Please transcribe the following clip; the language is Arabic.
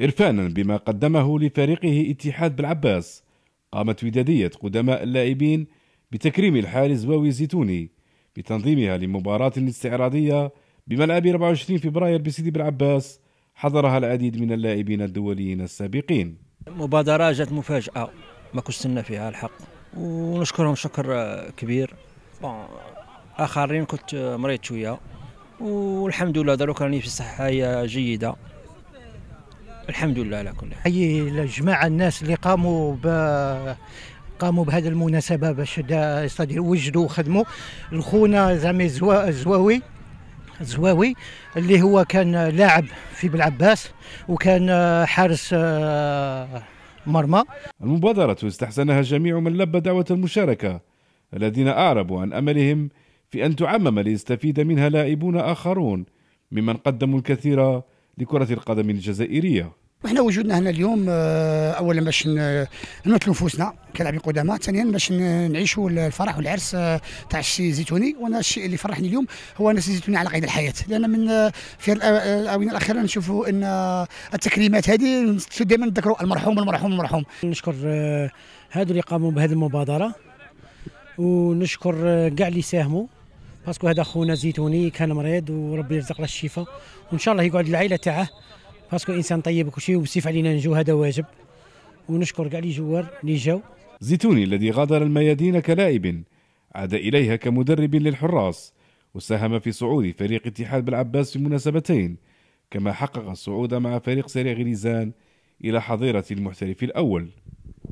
إرفانا بما قدمه لفريقه اتحاد بالعباس قامت ودادية قدماء اللاعبين بتكريم الحارس واوي الزيتوني بتنظيمها لمباراة استعراضية بملعب 24 فبراير بسيدي بالعباس حضرها العديد من اللاعبين الدوليين السابقين مبادرة جات مفاجأة ما كنتش فيها الحق ونشكرهم شكر كبير آخرين كنت مريض شوية والحمد لله دروك راني في صحة جيدة الحمد لله على كل حال الجماعه الناس اللي قاموا ب قاموا بهذه المناسبه باش وجدوا وخدموا الخونه زعما الزوا... الزواوي الزواوي اللي هو كان لاعب في بلعباس وكان حارس آه، مرمى المبادرة استحسنها جميع من لبى دعوة المشاركة الذين أعربوا عن أملهم في أن تعمم ليستفيد منها لاعبون آخرون ممن قدموا الكثير لكرة القدم الجزائرية وحنا وجودنا هنا اليوم آه، اولا باش نمثلوا نفوسنا كلاعبين قدامى ثانيا باش نعيشوا الفرح والعرس آه، تاع الشي زيتوني وانا الشيء اللي فرحني اليوم هو ان زيتوني على قيد الحياه لان من آه، في الاونه الاخيره نشوفوا ان التكريمات هذه دائما نذكروا المرحوم المرحوم المرحوم نشكر هادو اللي قاموا بهذه المبادره ونشكر كاع اللي ساهموا باسكو هذا خونا زيتوني كان مريض وربي يرزق له الشفاء وان شاء الله يقعد العائله تاعه باسكو انسان طيب شيء وبسيف علينا نجو هذا واجب ونشكر كاع لي جوار لي جاو زيتوني الذي غادر الميادين كلاعب عاد اليها كمدرب للحراس وساهم في صعود فريق اتحاد بالعباس في مناسبتين كما حقق الصعود مع فريق سريع غليزان إلى حظيرة المحترف الأول